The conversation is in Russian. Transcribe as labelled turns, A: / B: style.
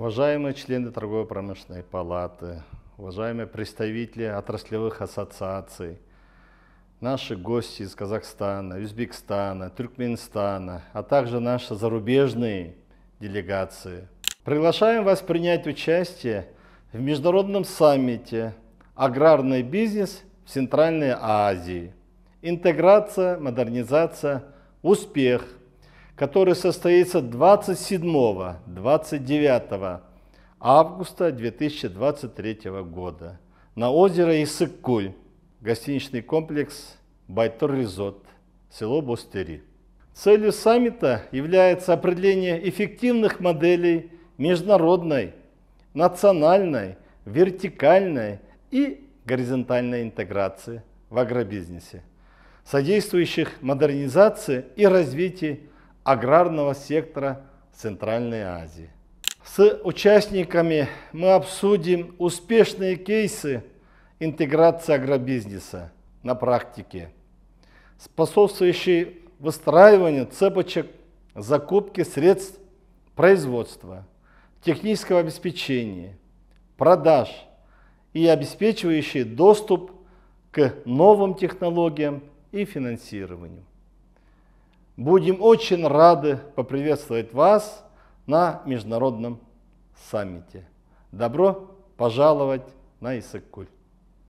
A: Уважаемые члены Торгово-промышленной палаты, уважаемые представители отраслевых ассоциаций, наши гости из Казахстана, Узбекистана, Туркменистана, а также наши зарубежные делегации. Приглашаем вас принять участие в международном саммите «Аграрный бизнес в Центральной Азии. Интеграция, модернизация, успех – который состоится 27-29 августа 2023 года на озеро Исыккуль, гостиничный комплекс Байтор Резот, село Бустери. Целью саммита является определение эффективных моделей международной, национальной, вертикальной и горизонтальной интеграции в агробизнесе, содействующих модернизации и развитию аграрного сектора Центральной Азии. С участниками мы обсудим успешные кейсы интеграции агробизнеса на практике, способствующие выстраиванию цепочек закупки средств производства, технического обеспечения, продаж и обеспечивающие доступ к новым технологиям и финансированию. Будем очень рады поприветствовать вас на международном саммите. Добро пожаловать на Иссык-Куль.